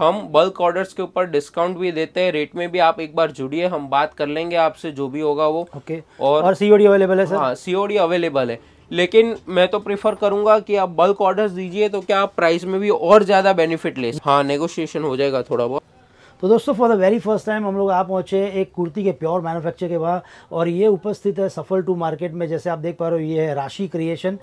हम bulk orders के ऊपर डिस्काउंट भी देते हैं रेट में भी आप एक बार जुड़िए हम बात कर लेंगे आपसे जो भी होगा वो ओके और, और सीओडी अवेलेबल है सर हाँ सीओडी अवेलेबल है लेकिन मैं तो प्रेफर करूंगा कि आप बल्क ऑर्डर्स दीजिए तो क्या आप प्राइस में भी और ज़्यादा बेनिफिट ले हाँ नेगोशिएशन हो जाएगा थोड़ा बहुत तो दोस्तों for the very first time हम लोग आ पहुँचे एक कुर्ती के प्योर मैन्युफैक्चर के बाद और ये उपस्थित है सफल टू मार्केट में जैसे आप देख पा रहे हो ये है राशि क्रिएशन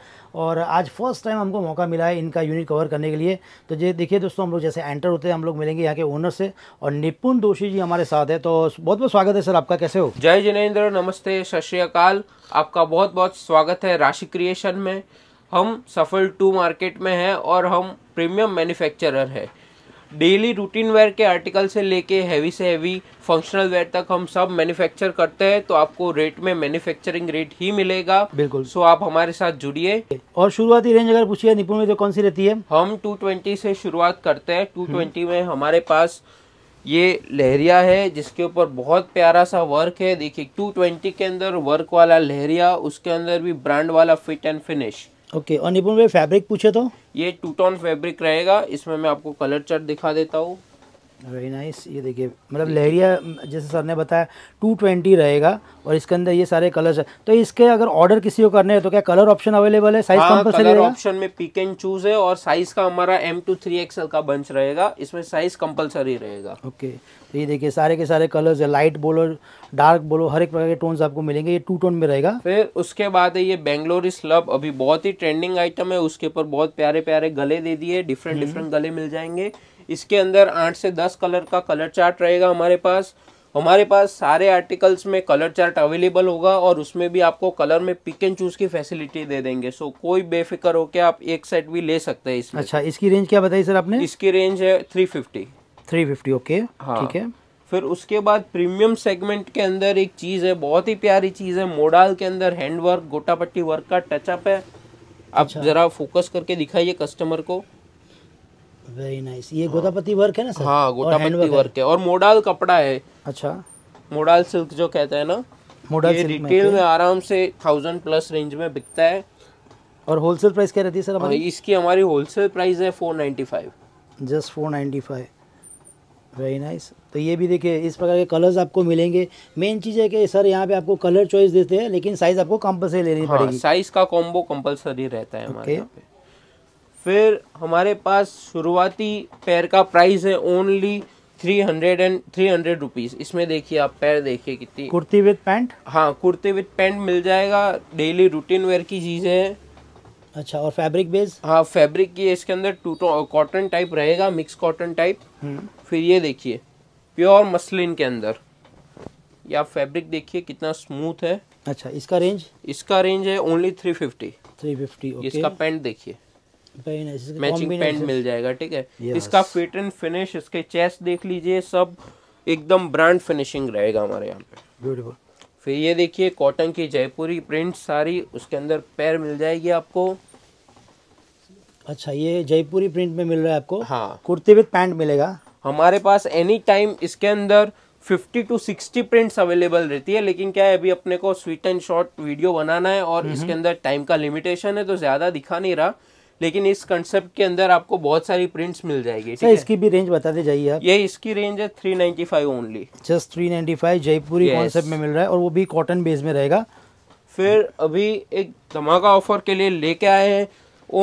और आज फर्स्ट टाइम हमको मौका मिला है इनका यूनिट कवर करने के लिए तो ये देखिए दोस्तों हम लोग जैसे एंटर होते हैं हम लोग मिलेंगे यहाँ के ओनर से और निपुण दोषी जी हमारे साथ है तो बहुत बहुत स्वागत है सर आपका कैसे हो जय जिनेन्द्र नमस्ते सत श्रीकाल आपका बहुत बहुत स्वागत है राशि क्रिएशन में हम सफल टू मार्केट में हैं और हम प्रीमियम मैन्युफैक्चरर हैं डेली रूटीन वेयर के आर्टिकल से लेके हैवी से हैवी फंक्शनल वेयर तक हम सब मैन्युफैक्चर करते हैं तो आपको रेट में मैन्युफैक्चरिंग रेट ही मिलेगा बिल्कुल सो आप हमारे साथ जुड़िए और शुरुआती रेंज अगर पूछिए निपुण में तो कौन सी रहती है हम 220 से शुरुआत करते हैं 220 हम्म। में हमारे पास ये लहरिया है जिसके ऊपर बहुत प्यारा सा वर्क है देखिए 220 के अंदर वर्क वाला लहरिया उसके अंदर भी ब्रांड वाला फिट एंड फिनिश ओके और निपुण भाई फैब्रिक पूछे तो ये टू टोन फैब्रिक रहेगा इसमें मैं आपको कलर चार्ट दिखा देता हूँ वेरी नाइस ये देखिए मतलब लहरिया जैसे सर ने बताया टू ट्वेंटी रहेगा और इसके अंदर ये सारे कलर्स है तो इसके अगर ऑर्डर किसी को करने हैं तो क्या कलर ऑप्शन अवेलेबल है साइज कलर ऑप्शन में पिक एंड चूज है और साइज का हमारा एम टू थ्री एक्सएल का बंच रहेगा इसमें साइज कंपलसरी रहेगा ओके तो ये देखिए सारे के सारे कलर्स है लाइट बोलो डार्क बोलो हर एक प्रकार के टोन्स आपको मिलेंगे ये टू टोन में रहेगा फिर उसके बाद है ये बेंगलोरी स्लब अभी बहुत ही ट्रेंडिंग आइटम है उसके ऊपर बहुत प्यारे प्यारे गले दे दिए डिफरेंट डिफरेंट गले मिल जाएंगे इसके अंदर आठ से दस कलर का कलर चार्ट रहेगा हमारे पास हमारे पास सारे आर्टिकल्स में कलर चार्ट अवेलेबल होगा और उसमें भी आपको कलर में पिक एंड चूज की फैसिलिटी दे देंगे सो so, कोई बेफिक्र होकर आप एक सेट भी ले सकते हैं इसमें अच्छा इसकी रेंज क्या बताई सर आपने इसकी रेंज है three fifty three fifty okay ठीक है फिर उसके बाद प्रीमियम सेगमेंट के अंदर एक चीज़ है बहुत ही प्यारी चीज़ है मोडाल के अंदर हैंड वर्क वर्क का टचअप है आप अच्छा। जरा फोकस करके दिखाइए कस्टमर को वेरी नाइस ये हाँ। गोतापति वर्क है ना सर हाँ गोतापति वर्क है और मोडाल कपड़ा है अच्छा मोडाल सिल्क जो कहते हैं ना मोडाल ये रिटेल में आराम से थाउजेंड प्लस रेंज में बिकता है और होलसेल प्राइस क्या रहती है सर हमारी हाँ, इसकी हमारी होलसेल प्राइस है four ninety five just four ninety five very nice तो ये भी देखिए इस प्रकार के कलर्स आपको मिलेंगे मेन चीज़ है कि सर यहाँ पे आपको कलर चॉइस देते हैं लेकिन साइज़ आपको कंपलसरी लेनी हाँ, पड़ेगी साइज़ का कॉम्बो कंपलसरी रहता है हमारे okay. यहाँ पे फिर हमारे पास शुरुआती पैर का प्राइस है only three hundred and three hundred rupees इसमें देखिए आप पैर देखिए कितनी कुर्ती विद पैंट हाँ कुर्ती विद पैंट मिल जाएगा डेली रूटीन वेयर की चीज़ें हैं अच्छा और फैब्रिक बेस हाँ फैब्रिक की इसके अंदर टू कॉटन टाइप रहेगा मिक्स कॉटन टाइप फिर ये देखिए प्योर मसलिन के अंदर या आप फैब्रिक देखिए कितना स्मूथ है अच्छा इसका रेंज इसका रेंज है only three fifty three fifty इसका पैंट देखिए मैचिंग पैंट मिल जाएगा ठीक है इसका फिट एंड फिनिश इसके चेस्ट देख लीजिए सब एकदम ब्रांड फिनिशिंग रहेगा हमारे यहाँ पे ब्यूटीफुल फिर ये देखिए कॉटन की जयपुरी प्रिंट सारी उसके अंदर पैर मिल जाएगी आपको अच्छा ये जयपुरी प्रिंट में मिल रहा है आपको हाँ कुर्ती विद पैंट मिलेगा हमारे पास एनी टाइम इसके अंदर 50 टू 60 प्रिंट्स अवेलेबल रहती है लेकिन क्या है अभी अपने को स्वीट एंड शॉर्ट वीडियो बनाना है और इसके अंदर टाइम का लिमिटेशन है तो ज़्यादा दिखा नहीं रहा लेकिन इस कंसेप्ट के अंदर आपको बहुत सारी प्रिंट्स मिल जाएगी ठीक है इसकी भी रेंज बता दे जाइए आप ये इसकी रेंज है three ninety five only just three ninety five Jaipuri concept में मिल रहा है और वो भी कॉटन बेस में रहेगा फिर अभी एक धमाका ऑफर के लिए लेके आए हैं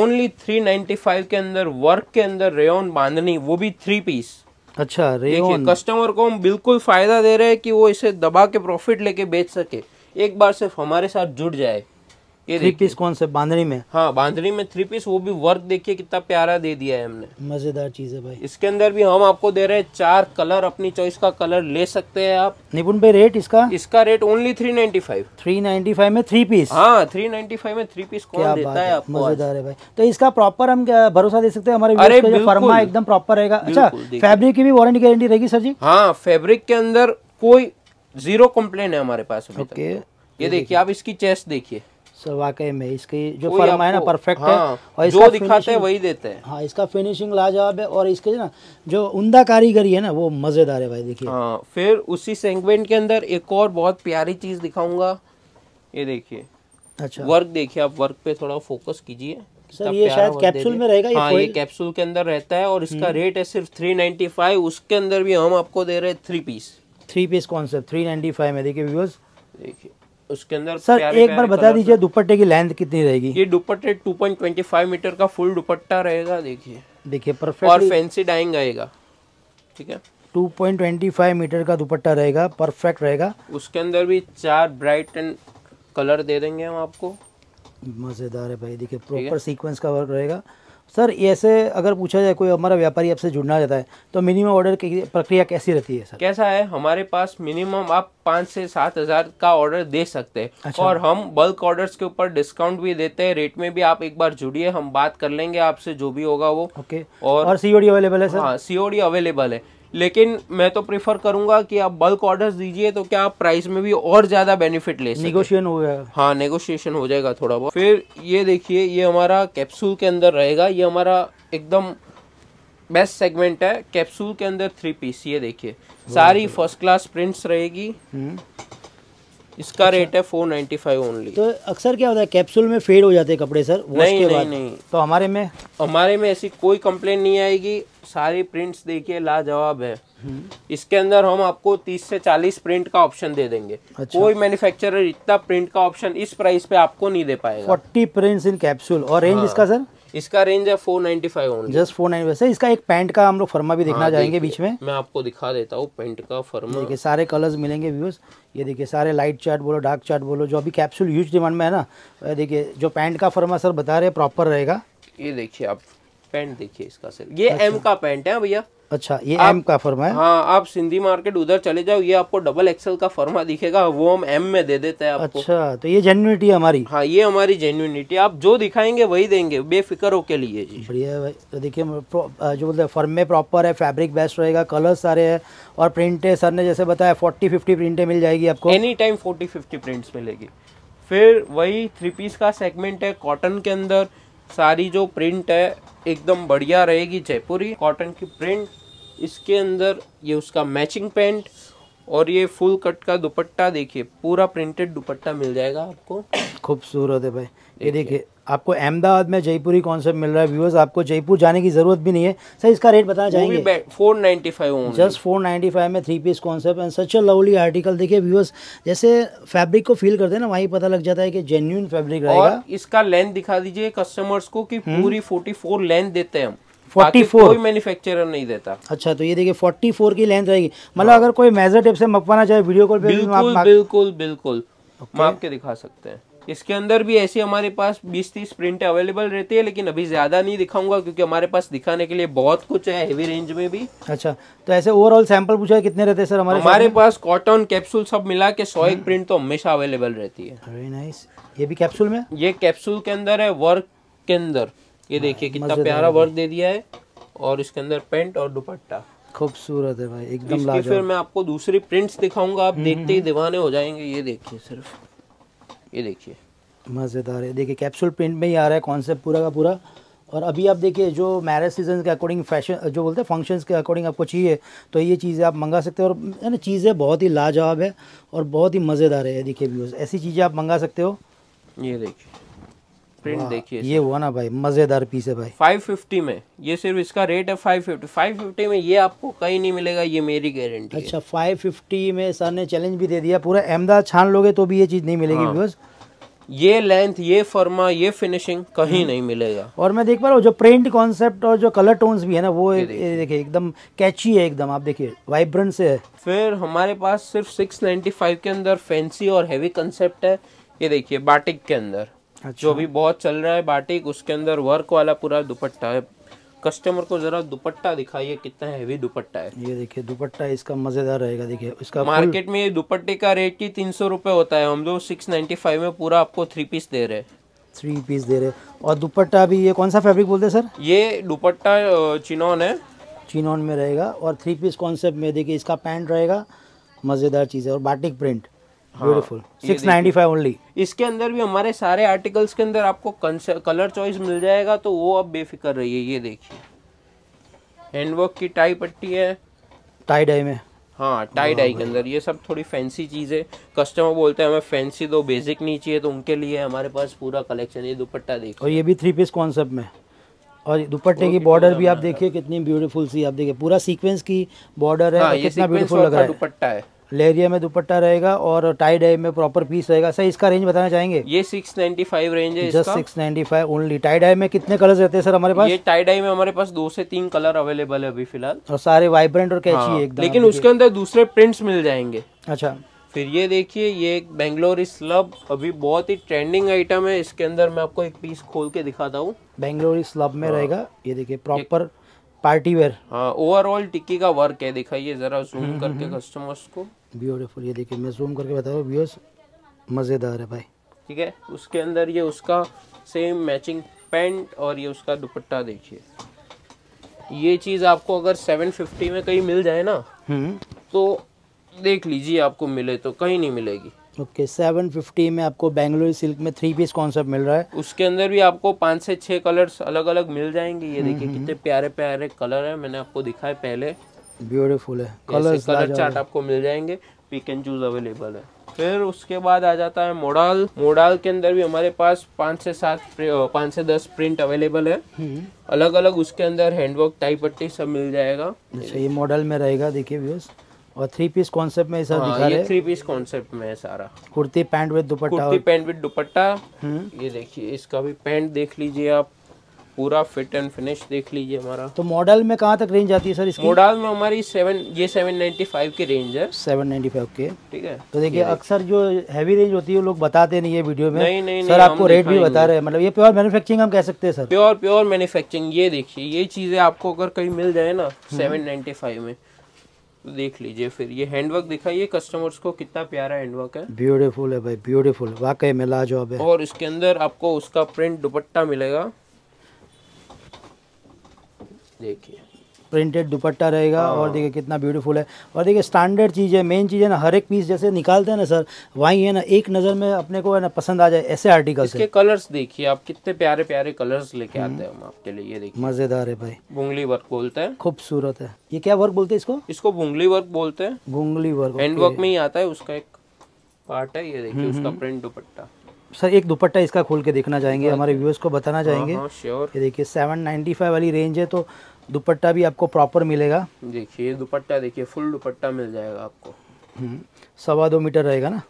ओनली थ्री नाइन्टी फाइव के अंदर वर्क के अंदर रेन बांधनी वो भी थ्री पीस अच्छा रेन कस्टमर को हम बिल्कुल फायदा दे रहे हैं कि वो इसे दबा के प्रॉफिट लेके बेच सके एक बार सिर्फ हमारे साथ जुड़ जाए ये थ्री पीस कौन से बांधनी में हाँ बांधनी में थ्री पीस वो भी वर्क देखिए कितना प्यारा दे दिया है हमने मजेदार चीज है भाई इसके अंदर भी हम आपको दे रहे हैं चार कलर अपनी चॉइस का कलर ले सकते हैं आप निपुण भाई रेट इसका इसका rate only three ninety five three ninety five में थ्री पीस हाँ थ्री नाइन्टी फाइव में थ्री पीस कौन देता है आपको मजेदार है भाई तो इसका प्रॉपर हम भरोसा दे सकते हैं हमारे फर्मा एकदम प्रॉपर रहेगा अच्छा फेब्रिक की भी वारंटी गारंटी रहेगी सर जी हाँ फेब्रिक के अंदर कोई जीरो कम्प्लेन है हमारे पास ओके तो। ये देखिए आप इसकी चेस्ट देखिए वाकई में इसकी जो फर्मा है ना परफेक्ट हाँ, है और इसका जो दिखाते हैं वही देते हैं हाँ इसका फिनिशिंग लाजवाब है और इसके ना जो उमदा कारीगरी है ना वो मज़ेदार है भाई देखिए हाँ फिर उसी सेगमेंट के अंदर एक और बहुत प्यारी चीज़ दिखाऊंगा ये देखिए अच्छा वर्क देखिए आप वर्क पे थोड़ा फोकस कीजिए सर ये शायद कैप्सूल में रहेगा हाँ ये कैप्सूल के अंदर रहता है और इसका रेट हम्म। है सिर्फ थ्री नाइन्टी फाइव उसके अंदर भी हम आपको दे रहे हैं थ्री पीस थ्री पीस कौन सा थ्री नाइन्टी फाइव में देखिए व्यूअर्स देखिए उसके अंदर सर प्यारे एक बार बता दीजिए दुपट्टे की लेंथ कितनी रहेगी ये दुपट्टे 2.25 मीटर का फुल दुपट्टा रहेगा देखिए देखिए परफेक्ट और फैंसी डाइंग आएगा ठीक है 2.25 मीटर का दुपट्टा रहेगा परफेक्ट रहेगा उसके अंदर भी चार ब्राइट एंड कलर दे देंगे हम आपको मज़ेदार है भाई देखिए प्रॉपर सीक्वेंस का वर्क रहेगा सर ऐसे अगर पूछा जाए कोई हमारा व्यापारी आपसे जुड़ना चाहता है तो मिनिमम ऑर्डर की प्रक्रिया कैसी रहती है सर कैसा है हमारे पास मिनिमम आप पाँच से सात हज़ार का ऑर्डर दे सकते हैं अच्छा। और हम बल्क ऑर्डर्स के ऊपर डिस्काउंट भी देते हैं रेट में भी आप एक बार जुड़िए हम बात कर लेंगे आपसे जो भी होगा वो ओके और, और सीओडी अवेलेबल है सर हाँ सीओडी अवेलेबल है लेकिन मैं तो प्रीफर करूंगा कि आप बल्क ऑर्डर्स दीजिए तो क्या आप प्राइस में भी और ज़्यादा बेनिफिट ले नेगोशिएशन हो जाएगा हाँ नेगोशिएशन हो जाएगा थोड़ा बहुत फिर ये देखिए ये हमारा कैप्सूल के अंदर रहेगा ये हमारा एकदम बेस्ट सेगमेंट है कैप्सूल के अंदर थ्री पीस ये देखिए सारी फर्स्ट क्लास प्रिंट्स रहेगी हम्म। इसका रेट अच्छा। है फोर नाइन्टी फाइव ओनली तो अक्सर क्या होता है कैप्सूल में फेड हो जाते हैं कपड़े सर नहीं के नहीं, नहीं तो हमारे में हमारे में ऐसी कोई कंप्लेन नहीं आएगी सारी प्रिंट्स देखिए लाजवाब है हम्म। इसके अंदर हम आपको 30 से 40 प्रिंट का ऑप्शन दे देंगे अच्छा। कोई मैन्युफैक्चरर इतना प्रिंट का ऑप्शन इस प्राइस पे आपको नहीं दे पाएगा 40 प्रिंट्स इन कैप्सूल और रेंज हाँ। इसका सर इसका रेंज है four ninety five just four nine वैसे इसका एक पैंट का हम लोग फर्मा भी देखना हाँ, चाहेंगे बीच में मैं आपको दिखा देता हूँ पैंट का फर्मा देखिए सारे कलर्स मिलेंगे व्यूज ये देखिए सारे लाइट चार्ट बोलो डार्क चार्ट बोलो जो अभी कैप्सूल यूज डिमांड में है ना देखिए जो पैंट का फर्मा सर बता रहे प्रॉपर रहेगा ये देखिए आप पैंट देखिए इसका सर ये एम अच्छा। का पैंट है भैया अच्छा ये एम का फर्मा है हाँ आप सिंधी मार्केट उधर चले जाओ ये आपको डबल एक्सएल का फर्मा दिखेगा वो हम एम में दे देते हैं आपको अच्छा तो ये जेन्यूनिटी हमारी हाँ ये हमारी जेन्यूनिटी आप जो दिखाएंगे वही देंगे बेफिक्र के लिए जी बढ़िया भाई तो देखिए जो बोलते हैं फर्मे प्रॉपर है फैब्रिक बेस्ट रहेगा कलर सारे है और प्रिंटे सर ने जैसे बताया फोर्टी फिफ्टी प्रिंटे मिल जाएगी आपको any time forty fifty prints मिलेगी फिर वही थ्री पीस का सेगमेंट है कॉटन के अंदर सारी जो प्रिंट है एकदम बढ़िया रहेगी जयपुरी कॉटन की प्रिंट इसके अंदर ये उसका मैचिंग पैंट और ये फुल कट का दुपट्टा देखिए पूरा प्रिंटेड दुपट्टा मिल जाएगा आपको खूबसूरत है भाई ये देखिए आपको अहमदाबाद में जयपुरी कॉन्सेप्ट मिल रहा है व्यूअर्स आपको जयपुर जाने की जरूरत भी नहीं है सर इसका रेट बताना चाहेंगे four ninety five just four ninety five में three piece concept and such a lovely article देखिए व्यूअर्स जैसे फैब्रिक को फील करते हैं ना वहीं पता लग जाता है कि जेन्यून फैब्रिक रहेगा इसका लेंथ दिखा दीजिए कस्टमर्स को कि हम्म। पूरी फोर्टी फोर लेंथ देते हैं हम कोई मैन्युफैक्चरर नहीं देता अच्छा तो ये देखिए फोर्टी फोर की लेंथ रहेगी मतलब अगर कोई मेजर टेप से चाहे वीडियो कॉल बिल्कुल बिल्कुल बिल्कुल माप के दिखा सकते हैं इसके अंदर भी ऐसी हमारे पास 20-30 प्रिंट अवेलेबल रहती है लेकिन अभी ज्यादा नहीं दिखाऊंगा क्योंकि हमारे पास दिखाने के लिए बहुत कुछ है हेवी रेंज में भी अच्छा तो ऐसे ओवरऑल सैंपल पूछा कितने रहते हैं सर हमारे हमारे पास कॉटन कैप्सूल सब मिला के सौ एक प्रिंट हाँ। तो हमेशा अवेलेबल रहती है ये भी कैप्सूल में ये कैप्सूल के अंदर है वर्क के अंदर ये हाँ, देखिए कितना प्यारा वर्क दे दिया है और इसके अंदर पेंट और दुपट्टा खूबसूरत है भाई एकदम इसकी फिर मैं आपको दूसरी प्रिंट्स दिखाऊंगा आप हम्म, देखते ही हम्म। दीवाने हो जाएंगे ये देखिए सिर्फ ये देखिए मज़ेदार है देखिए कैप्सूल प्रिंट में ही आ रहा है कॉन्सेप्ट पूरा का पूरा और अभी आप देखिए जो मैरिज सीजन के अकॉर्डिंग फैशन जो बोलते हैं फंक्शंस के अकॉर्डिंग आपको चाहिए तो ये चीज़ें आप मंगा सकते हो और है ना चीज़ें बहुत ही लाजवाब है और बहुत ही मज़ेदार है देखिए व्यूज़ ऐसी चीज़ें आप मंगा सकते हो ये देखिए प्रिंट देखिए ये हुआ ना भाई मजेदार पीस है भाई 550 में ये सिर्फ इसका रेट है 550 550 में ये आपको कहीं नहीं मिलेगा ये मेरी गारंटी अच्छा 550 में सर ने चैलेंज भी दे दिया पूरा अहमदाबाद छान लोगे तो भी ये चीज नहीं मिलेगी हाँ। ये लेंथ ये फर्मा ये फिनिशिंग कहीं नहीं मिलेगा और मैं देख पा रहा हूँ जो प्रिंट कॉन्सेप्ट और जो कलर टोन्स भी है ना वो देखिए एकदम कैची है एकदम आप देखिए वाइब्रेंट से है फिर हमारे पास सिर्फ 695 के अंदर फैंसी और हैवी कंसेप्ट है ये देखिए बाटिक के अंदर अच्छा। जो भी बहुत चल रहा है बाटिक उसके अंदर वर्क वाला पूरा दुपट्टा है कस्टमर को जरा दुपट्टा दिखाइए कितना हैवी दुपट्टा है ये देखिए दुपट्टा इसका मजेदार रहेगा देखिए इसका मार्केट में ये दुपट्टे का रेट ही तीन सौ रुपये होता है हम लोग सिक्स नाइन्टी फाइव में पूरा आपको थ्री पीस दे रहे हैं थ्री पीस दे रहे और दुपट्टा भी ये कौन सा फैब्रिक बोलते हैं सर ये दुपट्टा चिनॉन है चिनॉन में रहेगा और थ्री पीस कॉन्सेप्ट में देखिए इसका पैंट रहेगा मज़ेदार चीज़ है और batik print beautiful six ninety five only इसके अंदर भी हमारे सारे आर्टिकल्स के अंदर आपको कलर चॉइस मिल जाएगा तो वो आप बेफिक्र रहिए ये देखिए हैंडवर्क की टाई पट्टी है टाई डाई में हाँ टाई डाई के अंदर ये सब थोड़ी फैंसी कस्टमर बोलते हैं हमें फैंसी दो बेसिक नहीं चाहिए तो उनके लिए हमारे पास पूरा कलेक्शन ये दुपट्टा देखिए और ये भी थ्री पीस कॉन्सेप्ट में और दुपट्टे की बॉर्डर भी आप देखिए कितनी ब्यूटीफुल सी आप देखिए पूरा सीक्वेंस की बॉर्डर है हाँ, कितना ब्यूटीफुल लग रहा है दुपट्टा है लेरिया में दुपट्टा रहेगा और टाइड डाई में प्रॉपर पीस रहेगा सर इसका रेंज बताना चाहेंगे ये 695 रेंज है just six five only tie dye में कितने कलर्स रहते हैं सर हमारे पास ये टाइड आई में हमारे पास दो से तीन कलर अवेलेबल है अभी फिलहाल और सारे वाइब्रेंट और कैची हाँ, एकदम लेकिन उसके अंदर दूसरे प्रिंट्स मिल जाएंगे अच्छा फिर ये देखिए ये एक बेंगलोर स्लब अभी बहुत ही ट्रेंडिंग आइटम है इसके अंदर मैं आपको एक पीस खोल के दिखाता हूँ बेंगलोर स्लब में हाँ। रहेगा ये देखिए प्रॉपर पार्टी वेयर हाँ ओवरऑल टिक्की का वर्क है दिखाइए जरा जूम हम्म, हम्म, करके कस्टमर्स हम्म। को ब्यूटीफुल ये देखिए मैं जूम करके बता रहा व्यूअर्स मज़ेदार है भाई ठीक है उसके अंदर ये उसका सेम मैचिंग पैंट और ये उसका दुपट्टा देखिए ये चीज़ आपको अगर 750 में कहीं मिल जाए ना हम्म। तो देख लीजिए आपको मिले तो कहीं नहीं मिलेगी ओके सेवन फिफ्टी में आपको बेंगलोर सिल्क में थ्री पीस कॉन्सेप्ट मिल रहा है उसके अंदर भी आपको पाँच से छः कलर्स अलग अलग मिल जाएंगे ये देखिए हम्म, हम्म, कितने प्यारे प्यारे कलर है मैंने आपको दिखाए पहले ब्यूटीफुल है कलर कलर चार्ट आपको मिल जाएंगे पिक एंड चूज अवेलेबल है फिर उसके बाद आ जाता है मोडाल मोडाल के अंदर भी हमारे पास पाँच से सात पाँच से दस प्रिंट अवेलेबल है हम्म. अलग अलग उसके अंदर हैंडवर्क टाइप पट्टी सब मिल जाएगा अच्छा, ये मॉडल में रहेगा देखिए व्यूज और थ्री पीस कॉन्सेप्ट में सब हाँ, दिखा रहे थ्री पीस कॉन्सेप्ट में है सारा kurti pant with dupatta kurti pant with dupatta hmm. ये देखिए इसका भी पैंट देख लीजिए आप पूरा फिट एंड फिनिश देख लीजिए हमारा तो मॉडल में कहाँ तक रेंज आती है सर इसकी मॉडल में हमारी सेवन ये सेवन नाइन्टी फाइव की रेंज है सेवन नाइन्टी फाइव के ठीक है तो देखिए अक्सर जो हैवी रेंज होती है लोग बताते नहीं है वीडियो में नहीं नहीं सर नहीं, आपको रेट भी बता रहे हैं मतलब ये प्योर मैन्युफैक्चरिंग हम कह सकते हैं सर प्योर प्योर मैन्युफैक्चरिंग ये देखिए ये चीज़ें आपको अगर कहीं मिल जाए ना सेवन हम्म। में तो देख लीजिए फिर ये हैंडवर्क दिखाइए कस्टमर्स को कितना प्यारा हैंडवर्क है ब्यूटीफुल है भाई ब्यूटीफुल वाकई में लाजवाब है और इसके अंदर आपको उसका प्रिंट दुपट्टा मिलेगा देखिए प्रिंटेड दुपट्टा रहेगा और हाँ। देखिए कितना ब्यूटीफुल है और देखिए स्टैंडर्ड चीज़ है मेन चीज़ है ना हर एक पीस जैसे निकालते हैं ना सर वहीं है ना एक नज़र में अपने को है ना पसंद आ जाए ऐसे आर्टिकल इसके कलर्स देखिए आप कितने प्यारे प्यारे कलर्स लेके हम्म। आते हैं हम आपके लिए ये देखिए मज़ेदार है भाई बुंगली वर्क बोलते हैं खूबसूरत है ये क्या वर्क बोलते हैं इसको इसको बुंगली वर्क बोलते हैं बुंगली वर्क वर्क में ही आता है उसका एक पार्ट है ये देखिए हम्म, उसका प्रिंट हम्म। दुपट्टा सर एक दुपट्टा इसका खोल के देखना चाहेंगे हाँ। हमारे व्यूअर्स को बताना हाँ, चाहेंगे हाँ, ये देखिए सेवन नाइन्टी फाइव वाली रेंज है तो दुपट्टा भी आपको प्रॉपर मिलेगा देखिए दुपट्टा देखिए फुल दुपट्टा मिल जाएगा आपको हम्म, सवा दो मीटर रहेगा ना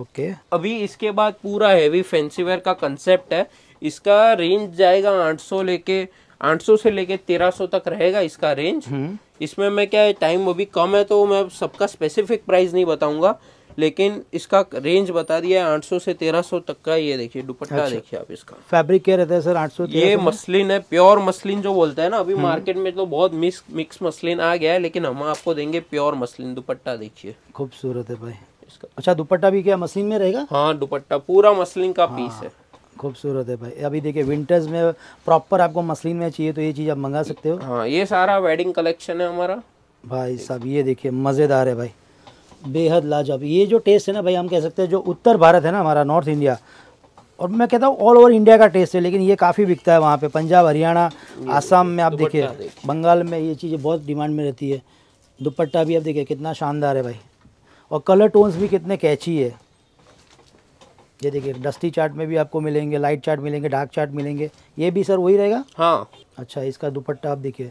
ओके अभी इसके बाद पूरा हैवी फैंसी वेयर का कंसेप्ट है इसका रेंज जाएगा आठ सौ लेके आठ सौ से लेके तेरह सौ तक रहेगा इसका रेंज हम्म। इसमें मैं क्या है टाइम अभी कम है तो मैं सबका स्पेसिफिक प्राइस नहीं बताऊंगा लेकिन इसका रेंज बता दिया है सौ से 1300 तक का ये देखिए दुपट्टा अच्छा। देखिए आप इसका फैब्रिक क्या रहता है सर 800 ये मसलिन है प्योर मसलिन जो बोलता है ना अभी मार्केट हम्म। में तो बहुत मिक्स मिक्स मसलिन आ गया है लेकिन हम आपको देंगे प्योर मसलिन दुपट्टा देखिए खूबसूरत है भाई इसका अच्छा दुपट्टा भी क्या मसलिन में रहेगा हाँ दुपट्टा पूरा मसलिन का पीस हाँ, है खूबसूरत है भाई अभी देखिए विंटर्स में प्रॉपर आपको मसलिन में चाहिए तो ये चीज़ आप मंगा सकते हो हाँ ये सारा वेडिंग कलेक्शन है हमारा भाई साहब ये देखिए मज़ेदार है भाई बेहद लाजवाब ये जो टेस्ट है ना भाई हम कह सकते हैं जो उत्तर भारत है ना हमारा नॉर्थ इंडिया और मैं कहता हूँ ऑल ओवर इंडिया का टेस्ट है लेकिन ये काफ़ी बिकता है वहाँ पे पंजाब हरियाणा आसाम में आप देखिए बंगाल में ये चीज़ें बहुत डिमांड में रहती है दुपट्टा भी आप देखिए कितना शानदार है भाई और कलर टोन्स भी कितने कैची है ये देखिए डस्टी चार्ट में भी आपको मिलेंगे लाइट चार्ट मिलेंगे डार्क चार्ट मिलेंगे ये भी सर वही रहेगा हाँ अच्छा इसका दुपट्टा आप देखिए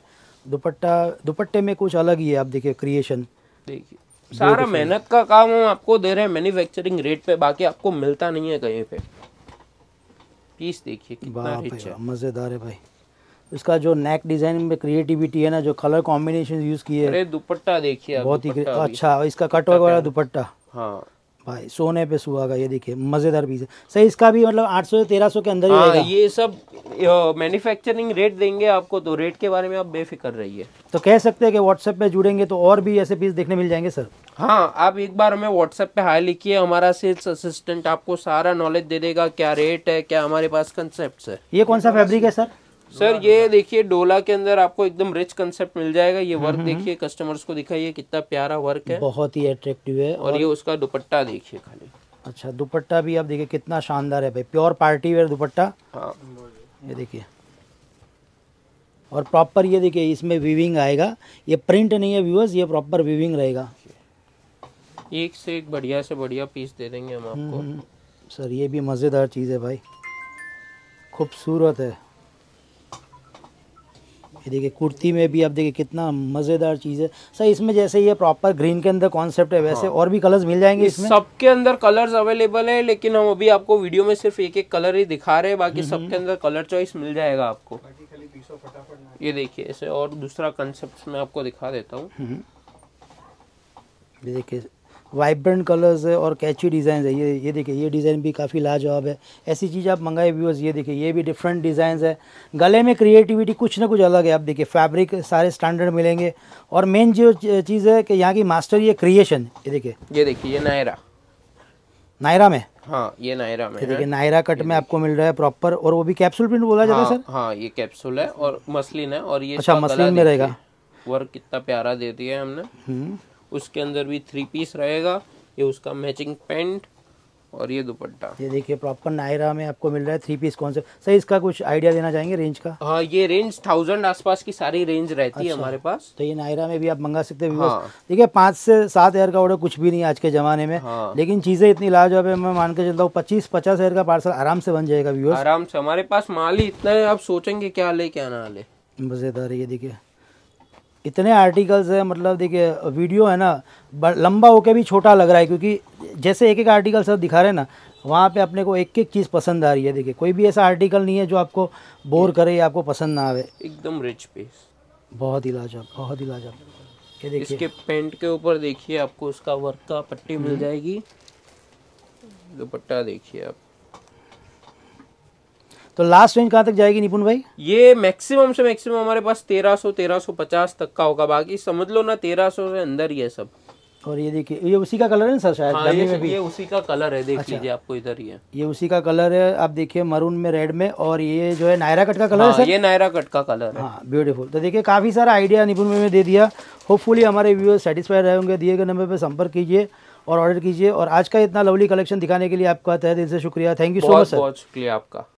दुपट्टा दुपट्टे में कुछ अलग ही है आप देखिए क्रिएशन देखिए सारा मेहनत का काम हम आपको दे रहे हैं मैन्युफैक्चरिंग रेट पे बाकी आपको मिलता नहीं है कहीं पे पीस देखिए कितना रिच है मज़ेदार है भाई इसका जो नेक डिजाइन में क्रिएटिविटी है ना जो कलर कॉम्बिनेशन यूज किए अरे दुपट्टा देखिए बहुत ही अच्छा इसका कटवर्क वाला दुपट्टा हाँ भाई सोने पे सुहागा ये देखिए मज़ेदार पीस है सही इसका भी मतलब 800 से 1300 के अंदर ही हाँ, ये सब मैन्युफैक्चरिंग रेट देंगे आपको तो रेट के बारे में आप बेफिक्र रहिए तो कह सकते हैं कि व्हाट्सएप पे जुड़ेंगे तो और भी ऐसे पीस देखने मिल जाएंगे सर हाँ आप एक बार हमें व्हाट्सएप पे हाई लिखिए हमारा सेल्स असिस्टेंट आपको सारा नॉलेज दे देगा क्या रेट है क्या हमारे पास कंसेप्ट है ये कौन सा फेब्रिक है सर सर ये देखिए डोला के अंदर आपको एकदम रिच कंसेप्ट मिल जाएगा ये वर्क हम्म, हम्म, देखिए कस्टमर्स हम्म। को दिखाइए कितना प्यारा वर्क है बहुत ही अट्रैक्टिव है और, ये उसका दुपट्टा देखिए खाली अच्छा दुपट्टा भी आप देखिए कितना शानदार है भाई प्योर पार्टी वेयर दुपट्टा हाँ ये देखिए और प्रॉपर ये देखिए इसमें विविंग आएगा ये प्रिंट नहीं है व्यूअर्स ये प्रॉपर विविंग रहेगा एक से एक बढ़िया से बढ़िया पीस दे देंगे हम आपको सर ये भी मज़ेदार चीज़ है भाई खूबसूरत है ये देखिए कुर्ती में भी आप देखिए कितना मज़ेदार चीज़ है सर इसमें जैसे ये प्रॉपर ग्रीन के अंदर कॉन्सेप्ट है वैसे हाँ। और भी कलर्स मिल जाएंगे इसमें सबके अंदर कलर्स अवेलेबल है लेकिन हम अभी आपको वीडियो में सिर्फ एक एक कलर ही दिखा रहे हैं बाकी हम्म, सबके हम्म। अंदर कलर चॉइस मिल जाएगा आपको ये देखिए ऐसे और दूसरा कंसेप्ट मैं आपको दिखा देता हूँ हम्म। देखिए वाइब्रेंट कलर्स है और कैची डिज़ाइन है ये ये देखिए ये डिज़ाइन भी काफ़ी लाजवाब है ऐसी चीज़ आप मंगाए व्यूअर्स ये देखिए ये भी डिफरेंट डिज़ाइन है गले में क्रिएटिविटी कुछ ना कुछ अलग है आप देखिए फैब्रिक सारे स्टैंडर्ड मिलेंगे और मेन जो चीज़ है कि यहाँ की मास्टर ये क्रिएशन ये देखिए ये देखिए ये नायरा नायरा में हाँ ये नायरा में देखिए नायरा कट में आपको मिल रहा है प्रॉपर और वो भी कैप्सूल प्रिंट बोला जाता है हाँ, सर हाँ ये कैप्सूल है और मसलिन है और ये अच्छा मसलिन में रहेगा वर्क कितना प्यारा दे दिया है हमने हम्म। उसके अंदर भी थ्री पीस रहेगा ये उसका मैचिंग पेंट और ये दुपट्टा ये देखिए प्रॉपर नायरा में आपको मिल रहा है थ्री पीस कौन से सर इसका कुछ आइडिया देना चाहेंगे रेंज का हाँ ये रेंज थाउजेंड आसपास की सारी रेंज रहती अच्छा, है हमारे पास तो ये नायरा में भी आप मंगा सकते हैं हाँ। देखिए पाँच से सात एयर का ऑर्डर कुछ भी नहीं आज के जमाने में हाँ। लेकिन चीजें इतनी लाजवाब है मैं मान के चलता हूँ पच्चीस पचास एयर का पार्सल आराम से बन जाएगा आराम से हमारे पास माल ही इतना है आप सोचेंगे क्या ले क्या ना ले मजेदार ये देखिये इतने आर्टिकल्स हैं मतलब देखिए वीडियो है ना लंबा होकर भी छोटा लग रहा है क्योंकि जैसे एक एक आर्टिकल सब दिखा रहे हैं ना वहाँ पे अपने को एक एक चीज़ पसंद आ रही है देखिए कोई भी ऐसा आर्टिकल नहीं है जो आपको बोर करे या आपको पसंद ना आवे एकदम रिच पीस बहुत ही लाजवाब बहुत ही लाजवाब ये देखिए इसके पेंट के ऊपर देखिए आपको उसका वर्क का पट्टी मिल हम्म। जाएगी दुपट्टा देखिए आप तो लास्ट रेंज कहाँ तक जाएगी निपुण भाई ये मैक्सिमम से मैक्सिमम हमारे पास 1300 1350 तक का होगा बाकी समझ लो ना 1300 से अंदर ही है सब और ये देखिए ये उसी का कलर है सर शायद हाँ, ये, ये उसी का कलर है देख अच्छा, लीजिए आपको इधर ही है ये उसी का कलर है आप देखिए मरून में रेड में और ये जो है नायरा कट का कलर हाँ, है सर? ये नायरा कट का कलर है हाँ ब्यूटीफुल तो देखिए काफ़ी सारा आइडिया निपुण में दे दिया होपफुली हमारे व्यूअर्स सेटिस्फाइड रहेंगे दिए गए नंबर पर संपर्क कीजिए और ऑर्डर कीजिए और आज का इतना लवली कलेक्शन दिखाने के लिए आपका तहत दिल से शुक्रिया thank you so much sir बहुत शुक्रिया आपका